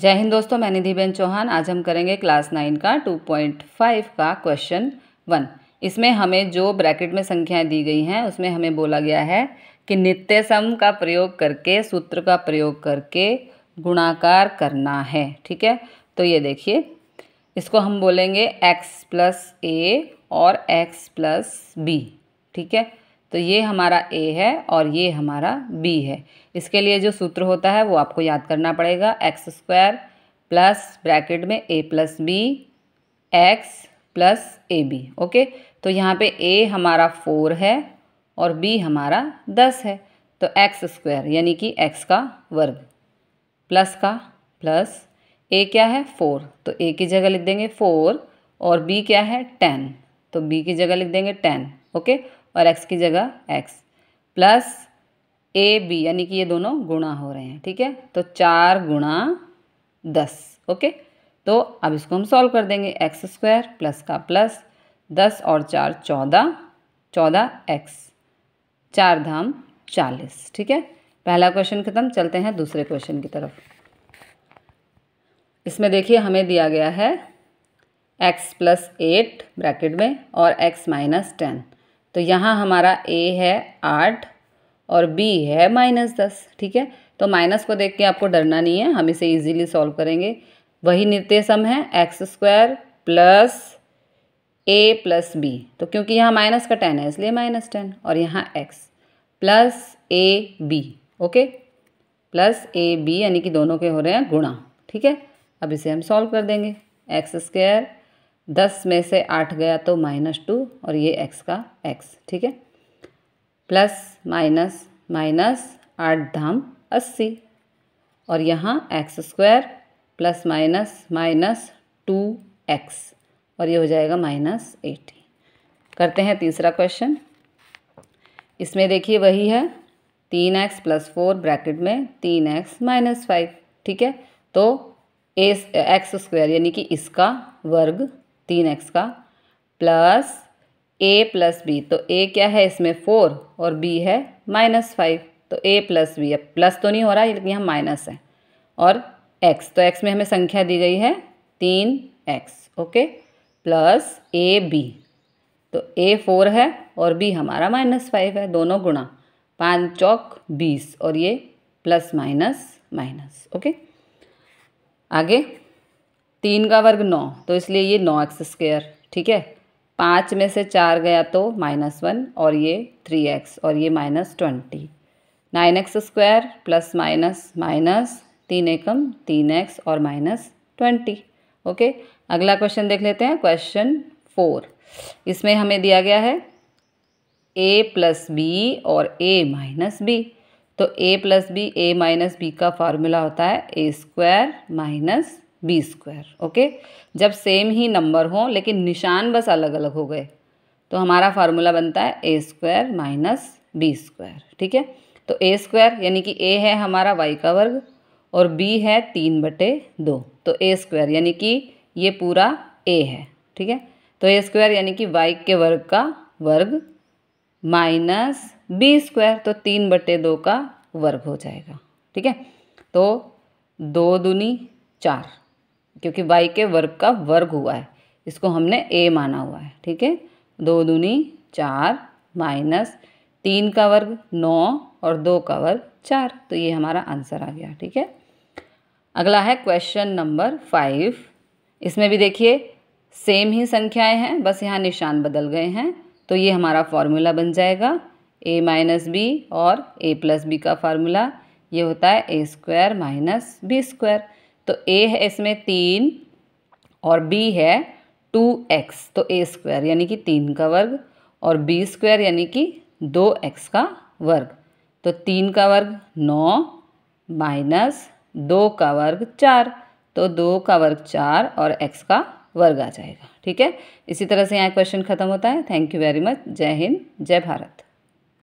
जय हिंद दोस्तों मैं निधिबेन चौहान आज हम करेंगे क्लास नाइन का टू पॉइंट फाइव का क्वेश्चन वन इसमें हमें जो ब्रैकेट में संख्याएं दी गई हैं उसमें हमें बोला गया है कि नित्य सम का प्रयोग करके सूत्र का प्रयोग करके गुणाकार करना है ठीक है तो ये देखिए इसको हम बोलेंगे एक्स प्लस ए और एक्स प्लस बी ठीक है तो ये हमारा ए है और ये हमारा बी है इसके लिए जो सूत्र होता है वो आपको याद करना पड़ेगा एक्स स्क्वायर प्लस ब्रैकेट में A plus B X plus A B okay तो यहाँ पे ए हमारा फोर है और बी हमारा दस है तो एक्स स्क्वायर यानी कि एक्स का वर्ग प्लस का प्लस ए क्या है फोर तो ए की जगह लिख देंगे फोर और बी क्या है टेन तो बी की जगह लिख देंगे टेन ओके और एक्स की जगह एक्स प्लस ए बी यानी कि ये दोनों गुणा हो रहे हैं ठीक है तो चार गुणा दस ओके तो अब इसको हम सॉल्व कर देंगे एक्स स्क्वायर प्लस का प्लस दस और चार चौदह चौदह एक्स चार धाम चालीस ठीक है पहला क्वेश्चन खत्म चलते हैं दूसरे क्वेश्चन की तरफ इसमें देखिए हमें दिया गया है एक्स प्लस एट ब्रैकेट में और एक्स माइनस टेन तो यहाँ हमारा ए है आठ और बी है माइनस दस ठीक है तो माइनस को देख के आपको डरना नहीं है हम इसे इजीली सॉल्व करेंगे वही नित्य सम है X square plus A plus B तो क्योंकि यहाँ माइनस का टेन है इसलिए माइनस टेन और यहाँ X plus A B okay plus A B यानी कि दोनों के हो रहे हैं गुणा ठीक है अब इसे हम सॉल्व कर देंगे एक्स स्क्वायर दस में से आठ गया तो माइनस टू और ये एक्स का एक्स ठीक है प्लस माइनस माइनस आठ धाम अस्सी और यहाँ X square plus minus minus two X और ये हो जाएगा माइनस एटी करते हैं तीसरा क्वेश्चन इसमें देखिए वही है तीन एक्स प्लस फोर ब्रैकेट में तीन एक्स माइनस फाइव ठीक है तो एस एक्स स्क्वायर यानी कि इसका वर्ग तीन एक्स का प्लस ए प्लस बी तो ए क्या है इसमें फोर और बी है माइनस फाइव तो ए प्लस बी अब प्लस तो नहीं हो रहा लेकिन यहाँ माइनस है और एक्स तो एक्स में हमें संख्या दी गई है तीन X okay plus A B तो ए फोर है और बी हमारा माइनस फाइव है दोनों गुणा पाँच चौक बीस और ये प्लस माइनस माइनस ओके आगे तीन का वर्ग नौ तो इसलिए ये नौ एक्स स्क्वेयर ठीक है पाँच में से चार गया तो माइनस वन और ये थ्री एक्स और ये minus twenty nine X square plus minus minus तीन एकम तीन एक्स और माइनस ट्वेंटी ओके अगला क्वेश्चन देख लेते हैं क्वेश्चन फोर इसमें हमें दिया गया है ए प्लस बी और ए माइनस बी तो A plus B A minus B का फार्मूला होता है A square minus B square okay जब सेम ही नंबर हो लेकिन निशान बस अलग अलग हो गए तो हमारा फार्मूला बनता है A square minus B square ठीक है तो ए स्क्वायर यानी कि ए है हमारा वाई का वर्ग और बी है तीन बटे दो तो ए स्क्वायर यानी कि ये पूरा ए है ठीक है तो ए स्क्वायर यानी कि वाई के वर्ग का वर्ग माइनस बी स्क्वायर तो तीन बटे दो का वर्ग हो जाएगा ठीक है तो दो दुनी चार क्योंकि वाई के वर्ग का वर्ग हुआ है इसको हमने ए माना हुआ है ठीक है दो दूनी चार माइनस तीन का वर्ग नौ और दो का वर्ग चार तो ये हमारा आंसर आ गया ठीक है अगला है क्वेश्चन नंबर फाइव इसमें भी देखिए सेम ही संख्याएं हैं बस यहाँ निशान बदल गए हैं तो ये हमारा फॉर्मूला बन जाएगा ए माइनस बी और ए प्लस बी का फार्मूला ये होता है A square minus B square तो ए है इसमें तीन और बी है टू एक्स तो ए स्क्वायर यानी कि तीन का वर्ग और बी स्क्वायर यानी कि दो एक्स का वर्ग तो तीन का वर्ग नौ माइनस दो का वर्ग चार तो दो का वर्ग चार और एक्स का वर्ग आ जाएगा ठीक है इसी तरह से यहाँ क्वेश्चन खत्म होता है थैंक यू वेरी मच जय हिंद जय भारत